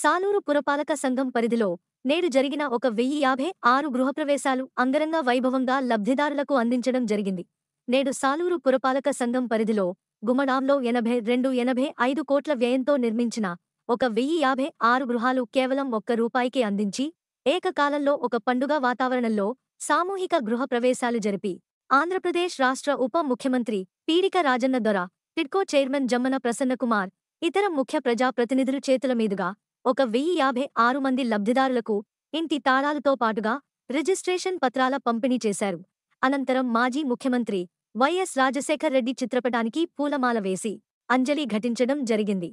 సాలూరు పురపాలక సంఘం పరిధిలో నేడు జరిగిన ఒక వెయ్యి యాభై ఆరు గృహప్రవేశాలు అంగరంగ వైభవంగా లబ్ధిదారులకు అందించడం జరిగింది నేడు సాలూరు పురపాలక సంఘం పరిధిలో గుమడాంలో ఎనభై రెండు ఎనభై ఐదు కోట్ల వ్యయంతో నిర్మించిన ఒక వెయ్యి యాభై ఆరు గృహాలు కేవలం ఒక్క రూపాయికి అందించి ఏకకాలంలో ఒక పండుగ వాతావరణంలో సామూహిక గృహప్రవేశాలు జరిపి ఆంధ్రప్రదేశ్ రాష్ట్ర ఉప ముఖ్యమంత్రి పీడిక రాజన్న దొర టిడ్కో చైర్మన్ జమ్మన ప్రసన్నకుమార్ ఇతర ముఖ్య ప్రజాప్రతినిధుల చేతుల మీదుగా ఒక వెయ్యి యాభై ఆరు మంది లబ్ధిదారులకు ఇంటి తాళాలతో పాటుగా రిజిస్ట్రేషన్ పత్రాల పంపిణీ చేశారు అనంతరం మాజీ ముఖ్యమంత్రి వైఎస్ రాజశేఖర్ రెడ్డి చిత్రపటానికి పూలమాల వేసి అంజలి ఘటించడం జరిగింది